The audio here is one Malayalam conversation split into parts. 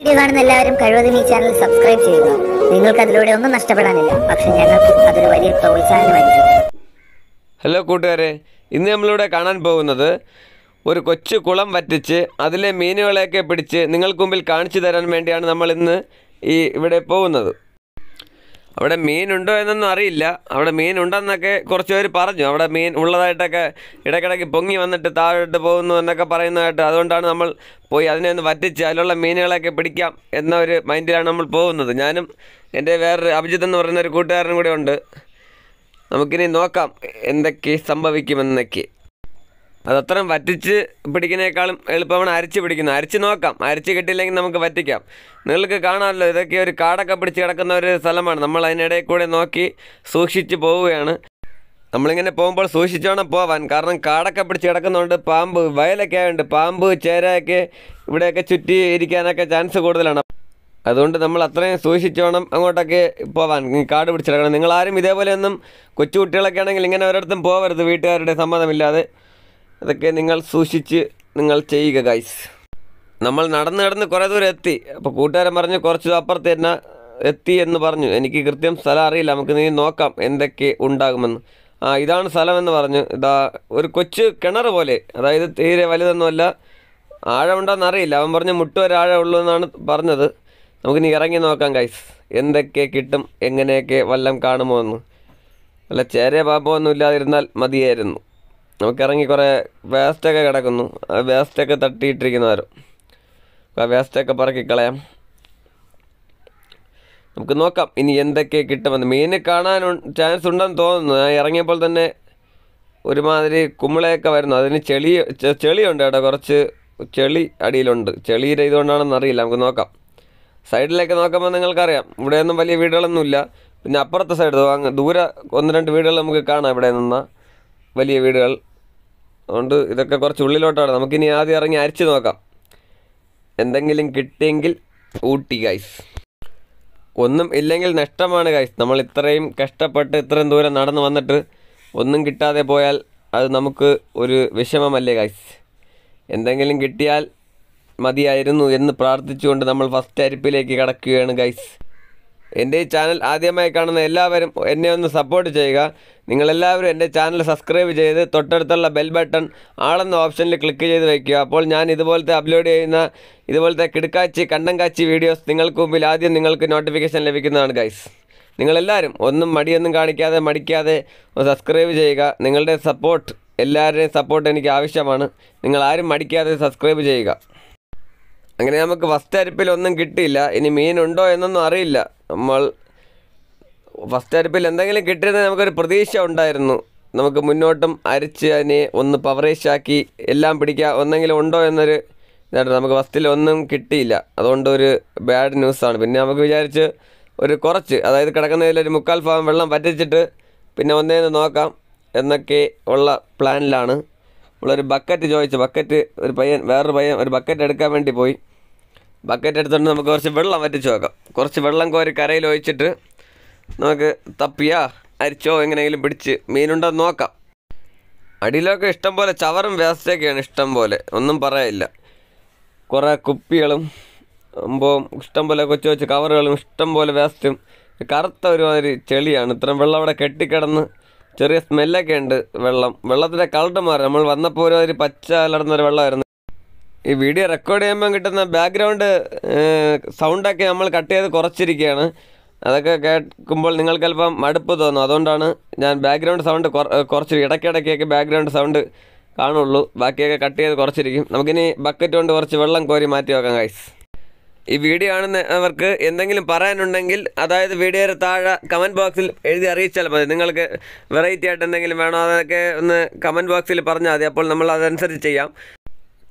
വീഡിയോ കാണുന്ന എല്ലാവരും കഴിവതും ഈ ചാനൽ സബ്സ്ക്രൈബ് ചെയ്യുക നിങ്ങൾക്ക് അതിലൂടെ ഒന്നും നഷ്ടപ്പെടാനില്ല പക്ഷെ ഞങ്ങൾക്ക് അതൊരു വലിയ പ്രോത്സാഹനമായിരിക്കും ഹലോ കൂട്ടുകാരെ ഇന്ന് നമ്മളിവിടെ കാണാൻ പോകുന്നത് ഒരു കൊച്ചു കുളം വറ്റിച്ച് അതിലെ മീനുകളെയൊക്കെ പിടിച്ച് നിങ്ങൾക്ക് മുമ്പിൽ കാണിച്ചു തരാൻ വേണ്ടിയാണ് നമ്മൾ ഇന്ന് ഈ ഇവിടെ പോകുന്നത് അവിടെ മീൻ ഉണ്ടോ എന്നൊന്നും അറിയില്ല അവിടെ മീൻ ഉണ്ടെന്നൊക്കെ കുറച്ച് പേര് പറഞ്ഞു അവിടെ മീൻ ഉള്ളതായിട്ടൊക്കെ ഇടയ്ക്കിടയ്ക്ക് പൊങ്ങി വന്നിട്ട് താഴോട്ട് പോകുന്നു എന്നൊക്കെ പറയുന്നതായിട്ട് അതുകൊണ്ടാണ് നമ്മൾ പോയി അതിനെ ഒന്ന് വറ്റിച്ച് അതിലുള്ള മീനുകളൊക്കെ പിടിക്കാം എന്ന ഒരു മൈൻഡിലാണ് നമ്മൾ പോകുന്നത് ഞാനും എൻ്റെ വേറൊരു അഭിജിത് എന്ന് പറയുന്ന ഒരു കൂട്ടുകാരനും കൂടെ ഉണ്ട് നമുക്കിനി നോക്കാം എന്തൊക്കെ സംഭവിക്കുമെന്നൊക്കെ അതത്രയും വറ്റിച്ച് പിടിക്കുന്നേക്കാളും എളുപ്പമാണ് അരിച്ച് പിടിക്കുന്നത് അരിച്ച് നോക്കാം അരിച്ച് കിട്ടിയില്ലെങ്കിൽ നമുക്ക് വറ്റിക്കാം നിങ്ങൾക്ക് കാണാമല്ലോ ഇതൊക്കെ ഒരു കാടൊക്കെ പിടിച്ച് കിടക്കുന്ന ഒരു സ്ഥലമാണ് നമ്മൾ അതിനിടയിൽ കൂടെ നോക്കി സൂക്ഷിച്ച് പോവുകയാണ് നമ്മളിങ്ങനെ പോകുമ്പോൾ വേണം പോവാൻ കാരണം കാടൊക്കെ പിടിച്ച് കിടക്കുന്നതുകൊണ്ട് പാമ്പ് വയലൊക്കെ ആയതുകൊണ്ട് പാമ്പ് ചേരയൊക്കെ ഇവിടെയൊക്കെ ചുറ്റി ഇരിക്കാനൊക്കെ ചാൻസ് കൂടുതലാണ് അതുകൊണ്ട് നമ്മൾ അത്രയും വേണം അങ്ങോട്ടൊക്കെ പോവാൻ കാട് പിടിച്ചിടക്കണം നിങ്ങളാരും ഇതേപോലെയൊന്നും കൊച്ചു ആണെങ്കിൽ ഇങ്ങനെ ഒരിടത്തും പോകരുത് വീട്ടുകാരുടെ സമ്മതമില്ലാതെ അതൊക്കെ നിങ്ങൾ സൂക്ഷിച്ച് നിങ്ങൾ ചെയ്യുക ഗൈസ് നമ്മൾ നടന്ന് നടന്ന് കുറേ ദൂരം എത്തി അപ്പോൾ കൂട്ടുകാരൻ പറഞ്ഞു കുറച്ച് അപ്പുറത്ത് തന്നെ എത്തി എന്ന് പറഞ്ഞു എനിക്ക് കൃത്യം സ്ഥലം അറിയില്ല നമുക്ക് നീ നോക്കാം എന്തൊക്കെ ഉണ്ടാകുമെന്ന് ആ ഇതാണ് സ്ഥലമെന്ന് പറഞ്ഞു ഇതാ ഒരു കൊച്ചു കിണർ പോലെ അതായത് തീരെ വലുതൊന്നുമല്ല ആഴമുണ്ടോയെന്ന് അറിയില്ല അവൻ പറഞ്ഞു മുട്ട് വരെ ആഴമുള്ളൂ എന്നാണ് പറഞ്ഞത് നമുക്കിനി ഇറങ്ങി നോക്കാം ഗൈസ് എന്തൊക്കെ കിട്ടും എങ്ങനെയൊക്കെ വല്ലം കാണുമോ എന്ന് അല്ല ചേരെ പാപ്പമൊന്നും ഒന്നും ഇല്ലാതിരുന്നാൽ മതിയായിരുന്നു നമുക്കിറങ്ങി കുറേ വേസ്റ്റൊക്കെ കിടക്കുന്നു ആ വേസ്റ്റൊക്കെ തട്ടിയിട്ടിരിക്കുന്നവരും ആ വേസ്റ്റൊക്കെ പറക്കിക്കളയാം നമുക്ക് നോക്കാം ഇനി എന്തൊക്കെ കിട്ടുമെന്ന് മീനെ കാണാൻ ചാൻസ് ഉണ്ടെന്ന് തോന്നുന്നു ഞാൻ ഇറങ്ങിയപ്പോൾ തന്നെ ഒരുമാതിരി കുമ്പളയൊക്കെ വരുന്നു അതിന് ചെളി ചെളിയുണ്ട് കേട്ടോ കുറച്ച് ചെളി അടിയിലുണ്ട് ചെളിയുടെ ഇതുകൊണ്ടാണെന്ന് അറിയില്ല നമുക്ക് നോക്കാം സൈഡിലേക്ക് നോക്കുമ്പോൾ നിങ്ങൾക്കറിയാം ഇവിടെയൊന്നും വലിയ വീടുകളൊന്നുമില്ല പിന്നെ അപ്പുറത്തെ സൈഡ് അങ്ങ് ദൂരെ ഒന്ന് രണ്ട് വീടുകൾ നമുക്ക് കാണാം ഇവിടെ നിന്നാൽ വലിയ വീടുകൾ അതുകൊണ്ട് ഇതൊക്കെ കുറച്ച് ഉള്ളിലോട്ടാണ് നമുക്കിനി ആദ്യം ഇറങ്ങി അരിച്ചു നോക്കാം എന്തെങ്കിലും കിട്ടിയെങ്കിൽ ഊട്ടി ഗൈസ് ഒന്നും ഇല്ലെങ്കിൽ നഷ്ടമാണ് ഗൈസ് നമ്മൾ ഇത്രയും കഷ്ടപ്പെട്ട് ഇത്രയും ദൂരം നടന്നു വന്നിട്ട് ഒന്നും കിട്ടാതെ പോയാൽ അത് നമുക്ക് ഒരു വിഷമമല്ലേ ഗൈസ് എന്തെങ്കിലും കിട്ടിയാൽ മതിയായിരുന്നു എന്ന് പ്രാർത്ഥിച്ചുകൊണ്ട് നമ്മൾ ഫസ്റ്റ് അരിപ്പിലേക്ക് കടക്കുകയാണ് ഗൈസ് എൻ്റെ ഈ ചാനൽ ആദ്യമായി കാണുന്ന എല്ലാവരും എന്നെ ഒന്ന് സപ്പോർട്ട് ചെയ്യുക നിങ്ങളെല്ലാവരും എൻ്റെ ചാനൽ സബ്സ്ക്രൈബ് ചെയ്ത് തൊട്ടടുത്തുള്ള ബെൽ ബട്ടൺ ആളെന്ന ഓപ്ഷനിൽ ക്ലിക്ക് ചെയ്ത് വയ്ക്കുക അപ്പോൾ ഞാൻ ഇതുപോലത്തെ അപ്ലോഡ് ചെയ്യുന്ന ഇതുപോലത്തെ കിടക്കാച്ചി കണ്ടം കാച്ചി വീഡിയോസ് നിങ്ങൾക്ക് മുമ്പിൽ ആദ്യം നിങ്ങൾക്ക് നോട്ടിഫിക്കേഷൻ ലഭിക്കുന്നതാണ് ഗൈസ് നിങ്ങളെല്ലാവരും ഒന്നും മടിയൊന്നും കാണിക്കാതെ മടിക്കാതെ സബ്സ്ക്രൈബ് ചെയ്യുക നിങ്ങളുടെ സപ്പോർട്ട് എല്ലാവരുടെയും സപ്പോർട്ട് എനിക്ക് ആവശ്യമാണ് നിങ്ങൾ ആരും മടിക്കാതെ സബ്സ്ക്രൈബ് ചെയ്യുക അങ്ങനെ നമുക്ക് ഫസ്റ്റ് അരിപ്പിൽ ഒന്നും കിട്ടിയില്ല ഇനി മീനുണ്ടോ എന്നൊന്നും അറിയില്ല നമ്മൾ ഫസ്റ്റ് അരിപ്പിൽ എന്തെങ്കിലും കിട്ടിയിരുന്നെങ്കിൽ നമുക്കൊരു പ്രതീക്ഷ ഉണ്ടായിരുന്നു നമുക്ക് മുന്നോട്ടും അരിച്ച് അതിനെ ഒന്ന് പവറേജാക്കി എല്ലാം പിടിക്കുക ഒന്നെങ്കിലും ഉണ്ടോ എന്നൊരു ഇതായിട്ട് നമുക്ക് ഫസ്റ്റിൽ ഒന്നും കിട്ടിയില്ല അതുകൊണ്ട് ഒരു ബാഡ് ന്യൂസാണ് പിന്നെ നമുക്ക് വിചാരിച്ച് ഒരു കുറച്ച് അതായത് കിടക്കുന്നതിൽ ഒരു മുക്കാൽ ഭാഗം വെള്ളം വറ്റിച്ചിട്ട് പിന്നെ ഒന്നേന്ന് നോക്കാം എന്നൊക്കെ ഉള്ള പ്ലാനിലാണ് ഇവളൊരു ബക്കറ്റ് ചോദിച്ചു ബക്കറ്റ് ഒരു പയ്യൻ വേറൊരു പയ്യൻ ഒരു ബക്കറ്റ് എടുക്കാൻ വേണ്ടി പോയി ബക്കറ്റ് എടുത്തുകൊണ്ട് നമുക്ക് കുറച്ച് വെള്ളം വറ്റിച്ച് നോക്കാം കുറച്ച് വെള്ളം കോരി കരയിൽ ഒഴിച്ചിട്ട് നമുക്ക് തപ്പിയ അരിച്ചോ എങ്ങനെയെങ്കിലും പിടിച്ച് മീനുണ്ടോ നോക്കാം അടിയിലൊക്കെ ഇഷ്ടം പോലെ ചവറും വേസ്റ്റൊക്കെയാണ് ഇഷ്ടം പോലെ ഒന്നും പറയില്ല കുറേ കുപ്പികളും അപ്പോൾ ഇഷ്ടം പോലെ കൊച്ചു കൊച്ചു കവറുകളും ഇഷ്ടം പോലെ വേസ്റ്റും കറുത്ത ഒരുമാതിരി ചെളിയാണ് ഇത്രയും വെള്ളം അവിടെ കെട്ടിക്കിടന്ന് ചെറിയ സ്മെല്ലൊക്കെ ഉണ്ട് വെള്ളം വെള്ളത്തിൻ്റെ കളർ മാറി നമ്മൾ വന്നപ്പോൾ ഒരു പച്ച അലർന്നൊരു വെള്ളമായിരുന്നു ഈ വീഡിയോ റെക്കോർഡ് ചെയ്യുമ്പോൾ കിട്ടുന്ന ബാക്ക്ഗ്രൗണ്ട് സൗണ്ടൊക്കെ നമ്മൾ കട്ട് ചെയ്ത് കുറച്ചിരിക്കുകയാണ് അതൊക്കെ കേൾക്കുമ്പോൾ നിങ്ങൾക്ക് അല്പം മടുപ്പ് തോന്നും അതുകൊണ്ടാണ് ഞാൻ ബാക്ക്ഗ്രൗണ്ട് സൗണ്ട് കുറച്ച് ഇടയ്ക്കിടയ്ക്കൊക്കെ ബാക്ക്ഗ്രൗണ്ട് സൗണ്ട് കാണുള്ളൂ ബാക്കിയൊക്കെ കട്ട് ചെയ്ത് കുറച്ചിരിക്കും നമുക്കിനി ബക്കറ്റ് കൊണ്ട് കുറച്ച് വെള്ളം കോരി മാറ്റി വെക്കാം ഗൈസ് ഈ വീഡിയോ അവർക്ക് എന്തെങ്കിലും പറയാനുണ്ടെങ്കിൽ അതായത് വീഡിയോയുടെ താഴെ കമൻറ്റ് ബോക്സിൽ എഴുതി അറിയിച്ചാൽ മതി നിങ്ങൾക്ക് വെറൈറ്റി ആയിട്ട് എന്തെങ്കിലും വേണോ അതൊക്കെ ഒന്ന് കമൻറ്റ് ബോക്സിൽ പറഞ്ഞാൽ മതി അപ്പോൾ നമ്മൾ അതനുസരിച്ച് ചെയ്യാം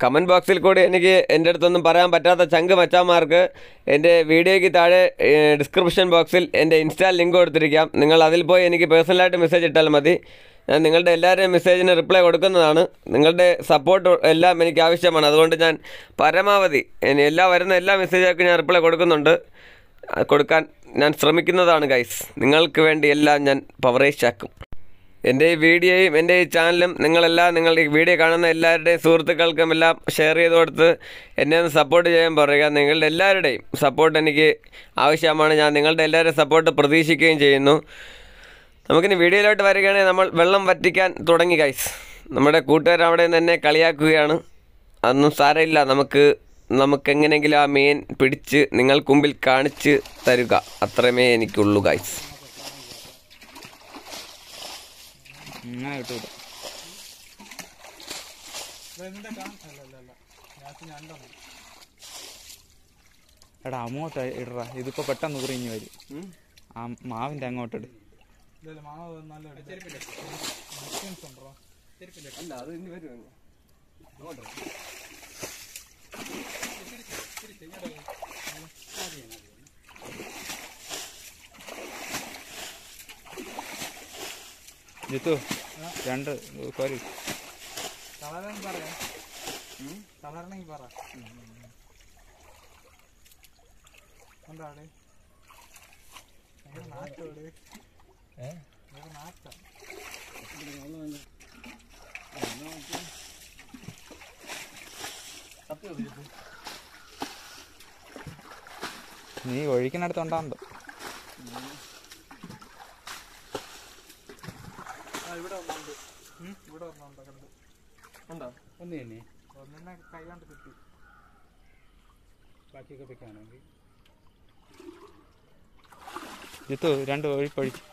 കമൻറ്റ് ബോക്സിൽ കൂടി എനിക്ക് എൻ്റെ അടുത്തൊന്നും പറയാൻ പറ്റാത്ത ചങ്ക് മച്ചാമാർക്ക് എൻ്റെ വീഡിയോയ്ക്ക് താഴെ ഡിസ്ക്രിപ്ഷൻ ബോക്സിൽ എൻ്റെ ഇൻസ്റ്റാ ലിങ്ക് കൊടുത്തിരിക്കാം നിങ്ങൾ അതിൽ പോയി എനിക്ക് പേഴ്സണലായിട്ട് മെസ്സേജ് ഇട്ടാൽ മതി ഞാൻ നിങ്ങളുടെ എല്ലാവരുടെയും മെസ്സേജിന് റിപ്ലൈ കൊടുക്കുന്നതാണ് നിങ്ങളുടെ സപ്പോർട്ട് എല്ലാം എനിക്ക് ആവശ്യമാണ് അതുകൊണ്ട് ഞാൻ പരമാവധി എല്ലാ വരുന്ന എല്ലാ മെസ്സേജുകൾക്കും ഞാൻ റിപ്ലൈ കൊടുക്കുന്നുണ്ട് കൊടുക്കാൻ ഞാൻ ശ്രമിക്കുന്നതാണ് ഗൈസ് നിങ്ങൾക്ക് വേണ്ടി എല്ലാം ഞാൻ പവറേജ് ആക്കും എൻ്റെ ഈ വീഡിയോയും എൻ്റെ ഈ ചാനലും നിങ്ങളെല്ലാം നിങ്ങളുടെ ഈ വീഡിയോ കാണുന്ന എല്ലാവരുടെയും സുഹൃത്തുക്കൾക്കും എല്ലാം ഷെയർ ചെയ്ത് കൊടുത്ത് എന്നെ ഒന്ന് സപ്പോർട്ട് ചെയ്യാൻ പറയുക നിങ്ങളുടെ എല്ലാവരുടെയും സപ്പോർട്ട് എനിക്ക് ആവശ്യമാണ് ഞാൻ നിങ്ങളുടെ എല്ലാവരുടെയും സപ്പോർട്ട് പ്രതീക്ഷിക്കുകയും ചെയ്യുന്നു നമുക്കിനി വീഡിയോയിലോട്ട് വരികയാണെങ്കിൽ നമ്മൾ വെള്ളം വറ്റിക്കാൻ തുടങ്ങി കൈസ് നമ്മുടെ കൂട്ടുകാർ അവിടെ നിന്ന് തന്നെ കളിയാക്കുകയാണ് അതൊന്നും സാരമില്ല നമുക്ക് നമുക്കെങ്ങനെയെങ്കിലും ആ മീൻ പിടിച്ച് നിങ്ങൾക്ക് മുമ്പിൽ കാണിച്ച് തരുക അത്രമേ എനിക്കുള്ളൂ ഗൈസ് എടാ അങ്ങോട്ട് ഇടറ ഇതിപ്പോ പെട്ടെന്ന് ഉറിഞ്ഞു വരും ആ മാവിന്റെ അങ്ങോട്ടിട് ഇല്ല മാവ് നല്ല ഡിസ്റ്റൻസ് ഉണ്ടോ അല്ല അത് ഇനി വരും ജിത്തു രണ്ട് കോരി തളരണം പറയാം തളരണമെങ്കിൽ പറ എന്താ അവിടെ നാട്ടോട് നീ ഒഴിക്കുന്നിടത്തുണ്ടാകുന്നുണ്ടോ ഇത് ഒന്നുണ്ട് ഇവിടെ ബാക്കിയൊക്കെ രണ്ട് ഒഴിപ്പൊഴിക്കും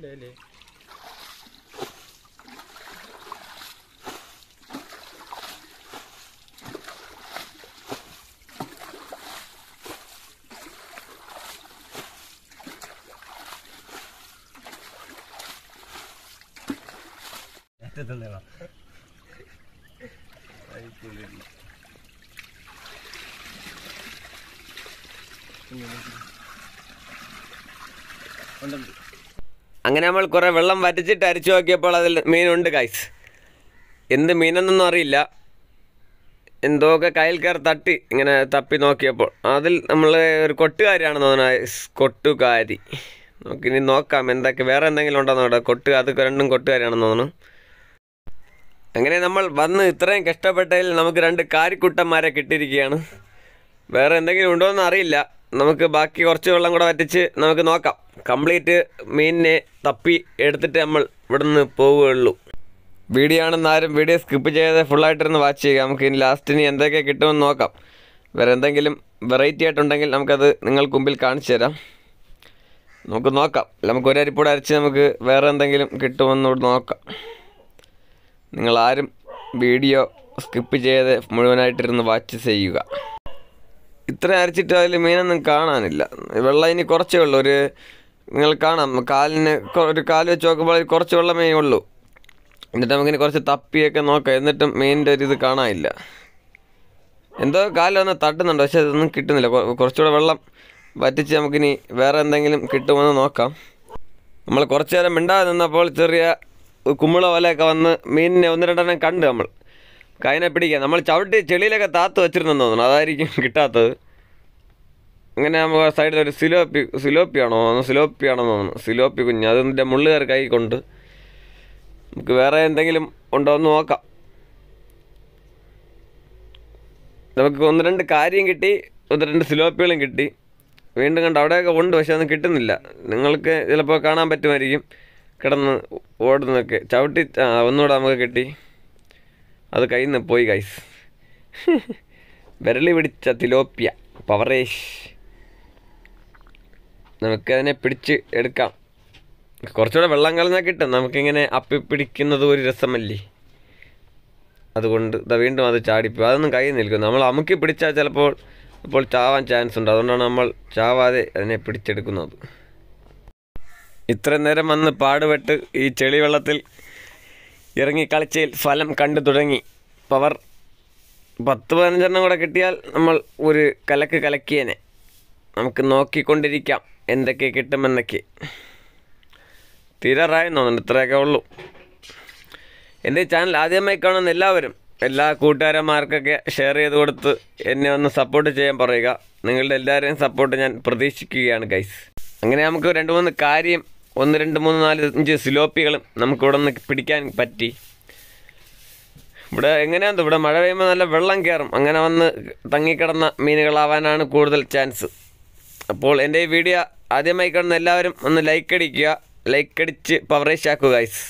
lele Este es donde va. അങ്ങനെ നമ്മൾ കുറേ വെള്ളം വരച്ചിട്ട് അരിച്ചു നോക്കിയപ്പോൾ അതിൽ മീനുണ്ട് കൈസ് എന്ത് മീനെന്നൊന്നും അറിയില്ല എന്തോക്കെ കയ്യിൽ കയറി തട്ടി ഇങ്ങനെ തപ്പി നോക്കിയപ്പോൾ അതിൽ നമ്മൾ ഒരു കൊട്ടുകാരിയാണെന്ന് തോന്നുന്നത് കൊട്ടുകാരി നോക്കി ഇനി നോക്കാം എന്തൊക്കെ വേറെ എന്തെങ്കിലും ഉണ്ടോ നോക്കാം കൊട്ടു അത് രണ്ടും കൊട്ടുകാരിയാണെന്ന് തോന്നുന്നു അങ്ങനെ നമ്മൾ വന്ന് ഇത്രയും കഷ്ടപ്പെട്ടതിൽ നമുക്ക് രണ്ട് കാരിക്കുട്ടന്മാരെ കിട്ടിയിരിക്കുകയാണ് വേറെ എന്തെങ്കിലും ഉണ്ടോ എന്ന് അറിയില്ല നമുക്ക് ബാക്കി കുറച്ച് വെള്ളം കൂടെ വറ്റിച്ച് നമുക്ക് നോക്കാം കംപ്ലീറ്റ് മീനിനെ തപ്പി എടുത്തിട്ട് നമ്മൾ ഇവിടെ നിന്ന് പോവുകയുള്ളൂ വീഡിയോ ആണെന്ന് ആരും വീഡിയോ സ്കിപ്പ് ചെയ്യാതെ ഫുള്ളായിട്ടിരുന്ന് വാച്ച് ചെയ്യുക നമുക്ക് ഇനി ലാസ്റ്റിന് എന്തൊക്കെ കിട്ടുമെന്ന് നോക്കാം വേറെ എന്തെങ്കിലും വെറൈറ്റി ആയിട്ടുണ്ടെങ്കിൽ നമുക്കത് നിങ്ങൾക്ക് മുമ്പിൽ കാണിച്ചു തരാം നമുക്ക് നോക്കാം നമുക്ക് ഒരു അരിപ്പൂടെ അരച്ച് നമുക്ക് വേറെ എന്തെങ്കിലും കിട്ടുമെന്ന് നോക്കാം നിങ്ങളാരും വീഡിയോ സ്കിപ്പ് ചെയ്യാതെ മുഴുവനായിട്ടിരുന്ന് വാച്ച് ചെയ്യുക ഇത്ര അരച്ചിട്ട് അതിൽ മീനൊന്നും കാണാനില്ല വെള്ളം ഇനി കുറച്ചേ ഉള്ളൂ ഒരു നിങ്ങൾ കാണാം കാലിന് ഒരു കാല് വെച്ച് നോക്കുമ്പോൾ കുറച്ച് വെള്ളമേ ഉള്ളൂ എന്നിട്ട് നമുക്കിനി കുറച്ച് തപ്പിയൊക്കെ നോക്കാം എന്നിട്ടും മീനിൻ്റെ ഒരു ഇത് കാണാനില്ല എന്തോ കാലൊന്ന് തട്ടുന്നുണ്ട് പക്ഷേ അതൊന്നും കിട്ടുന്നില്ല കുറച്ചുകൂടെ വെള്ളം വറ്റിച്ച് നമുക്കിനി വേറെ എന്തെങ്കിലും കിട്ടുമെന്ന് നോക്കാം നമ്മൾ കുറച്ചു നേരം മിണ്ടാതെ നിന്നപ്പോൾ ചെറിയ കുമ്മിള വലയൊക്കെ വന്ന് മീനിനെ ഒന്ന് രണ്ടെണ്ണം കണ്ട് നമ്മൾ കൈനെ പിടിക്കാം നമ്മൾ ചവിട്ടി ചെളിയിലൊക്കെ താത്ത് വെച്ചിരുന്നെന്ന് തോന്നുന്നു അതായിരിക്കും കിട്ടാത്തത് അങ്ങനെ നമുക്ക് സൈഡിൽ ഒരു സിലോപ്പി സിലോപ്പി ആണോ തോന്നുന്നു സിലോപ്പി കുഞ്ഞ് എൻ്റെ മുള്ളുകാർ കൈ കൊണ്ട് നമുക്ക് വേറെ എന്തെങ്കിലും ഉണ്ടോ എന്ന് നോക്കാം നമുക്ക് ഒന്ന് രണ്ട് കാര്യം കിട്ടി ഒന്ന് രണ്ട് സിലോപ്പികളും കിട്ടി വീണ്ടും കണ്ട് അവിടെയൊക്കെ ഉണ്ട് പക്ഷെ ഒന്നും കിട്ടുന്നില്ല നിങ്ങൾക്ക് ചിലപ്പോൾ കാണാൻ പറ്റുമായിരിക്കും കിടന്ന് ഓടുന്നൊക്കെ ചവിട്ടി ഒന്നുകൂടെ നമുക്ക് കിട്ടി അത് കയ്യിൽ നിന്ന് പോയി ഗൈസ് വിരളി പിടിച്ച തിലോപ്പിയ പവറേഷ് നമുക്കതിനെ പിടിച്ച് എടുക്കാം കുറച്ചുകൂടെ വെള്ളം കളഞ്ഞാൽ കിട്ടും നമുക്കിങ്ങനെ അപ്പി പിടിക്കുന്നത് ഒരു രസമല്ലേ അതുകൊണ്ട് ഇതാ വീണ്ടും അത് ചാടിപ്പോ അതൊന്നും കൈ നിൽക്കും നമ്മൾ അമുക്കി പിടിച്ചാൽ ചിലപ്പോൾ ഇപ്പോൾ ചാവാൻ ചാൻസ് ഉണ്ട് അതുകൊണ്ടാണ് നമ്മൾ ചാവാതെ അതിനെ പിടിച്ചെടുക്കുന്നത് ഇത്രയും നേരം വന്ന് പാടുപെട്ട് ഈ ചെളിവെള്ളത്തിൽ ഇറങ്ങി കളിച്ചയിൽ ഫലം കണ്ടു തുടങ്ങി പവർ പത്ത് പതിനഞ്ചെണ്ണം കൂടെ കിട്ടിയാൽ നമ്മൾ ഒരു കലക്ക് കലക്കിയേനെ നമുക്ക് നോക്കിക്കൊണ്ടിരിക്കാം എന്തൊക്കെ കിട്ടുമെന്നൊക്കെ തീരാറായി തോന്നുന്നു ഇത്രയൊക്കെ ഉള്ളൂ എൻ്റെ ചാനൽ ആദ്യമായി കാണുന്ന എല്ലാവരും എല്ലാ കൂട്ടുകാരന്മാർക്കൊക്കെ ഷെയർ ചെയ്ത് കൊടുത്ത് എന്നെ ഒന്ന് സപ്പോർട്ട് ചെയ്യാൻ പറയുക നിങ്ങളുടെ എല്ലാവരെയും സപ്പോർട്ട് ഞാൻ പ്രതീക്ഷിക്കുകയാണ് ഗൈസ് അങ്ങനെ നമുക്ക് രണ്ട് മൂന്ന് കാര്യം ഒന്ന് രണ്ട് മൂന്ന് നാല് അഞ്ച് സിലോപ്പികളും നമുക്കിവിടെ നിന്ന് പിടിക്കാൻ പറ്റി ഇവിടെ എങ്ങനെയാണെന്ന് ഇവിടെ മഴ പെയ്യുമ്പോൾ നല്ല വെള്ളം കയറും അങ്ങനെ വന്ന് തങ്ങിക്കിടന്ന മീനുകളാവാനാണ് കൂടുതൽ ചാൻസ് അപ്പോൾ എൻ്റെ ഈ വീഡിയോ ആദ്യമായി കാണുന്ന എല്ലാവരും ഒന്ന് ലൈക്ക് അടിക്കുക ലൈക്ക് അടിച്ച് പവറേഷ് ആക്കുക ഗൈസ്